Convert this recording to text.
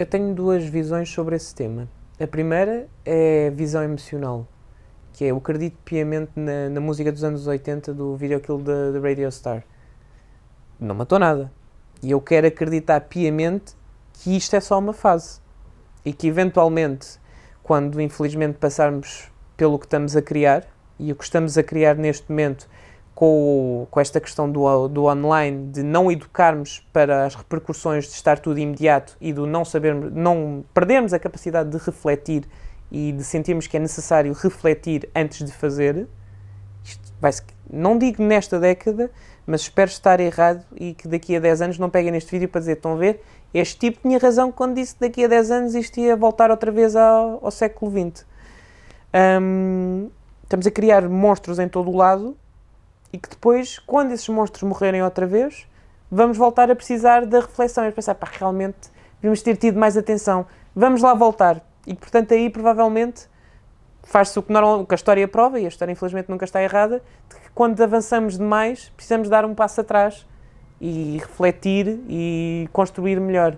Eu tenho duas visões sobre esse tema. A primeira é a visão emocional, que é eu acredito piamente na, na música dos anos 80 do videoclip da Radio Star. Não matou nada. E eu quero acreditar piamente que isto é só uma fase. E que eventualmente, quando infelizmente passarmos pelo que estamos a criar, e o que estamos a criar neste momento com, com esta questão do, do online, de não educarmos para as repercussões de estar tudo imediato e do não sabermos, não perdermos a capacidade de refletir e de sentirmos que é necessário refletir antes de fazer, isto vai não digo nesta década, mas espero estar errado e que daqui a 10 anos não peguem neste vídeo para dizer, estão a ver, este tipo tinha razão quando disse que daqui a 10 anos isto ia voltar outra vez ao, ao século XX. estamos a criar monstros em todo o lado e que depois, quando esses monstros morrerem outra vez, vamos voltar a precisar da reflexão e pensar, pá, realmente devíamos ter tido mais atenção, vamos lá voltar. E portanto aí provavelmente faz-se o que, normal, que a história prova, e a história infelizmente nunca está errada, de que quando avançamos demais precisamos dar um passo atrás e refletir e construir melhor.